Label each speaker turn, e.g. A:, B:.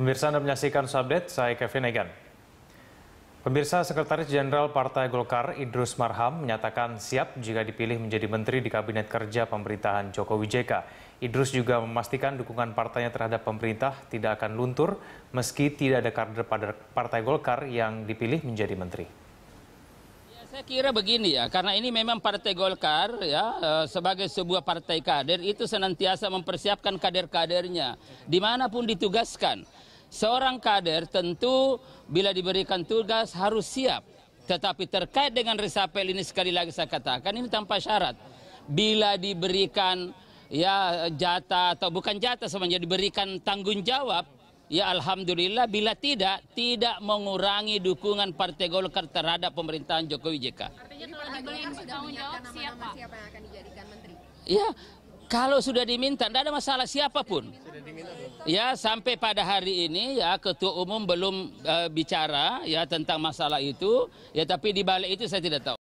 A: Pemirsa Anda menyaksikan update, saya Kevin Egan. Pemirsa Sekretaris Jenderal Partai Golkar Idrus Marham menyatakan siap jika dipilih menjadi menteri di Kabinet Kerja Pemerintahan Jokowi JK. Idrus juga memastikan dukungan partainya terhadap pemerintah tidak akan luntur meski tidak ada kader pada Partai Golkar yang dipilih menjadi menteri.
B: Ya, saya kira begini ya, karena ini memang Partai Golkar ya eh, sebagai sebuah partai kader itu senantiasa mempersiapkan kader-kadernya dimanapun ditugaskan seorang kader tentu bila diberikan tugas harus siap. Tetapi terkait dengan resapel ini sekali lagi saya katakan ini tanpa syarat. Bila diberikan ya jatah atau bukan jatah semuanya diberikan tanggung jawab ya alhamdulillah bila tidak tidak mengurangi dukungan Partai Golkar terhadap pemerintahan Jokowi JK.
C: Artinya kalau Siapa
B: Ya, kalau sudah diminta, tidak ada masalah siapapun. Ya, sampai pada hari ini ya ketua umum belum uh, bicara ya tentang masalah itu. Ya, tapi di balik itu saya tidak tahu.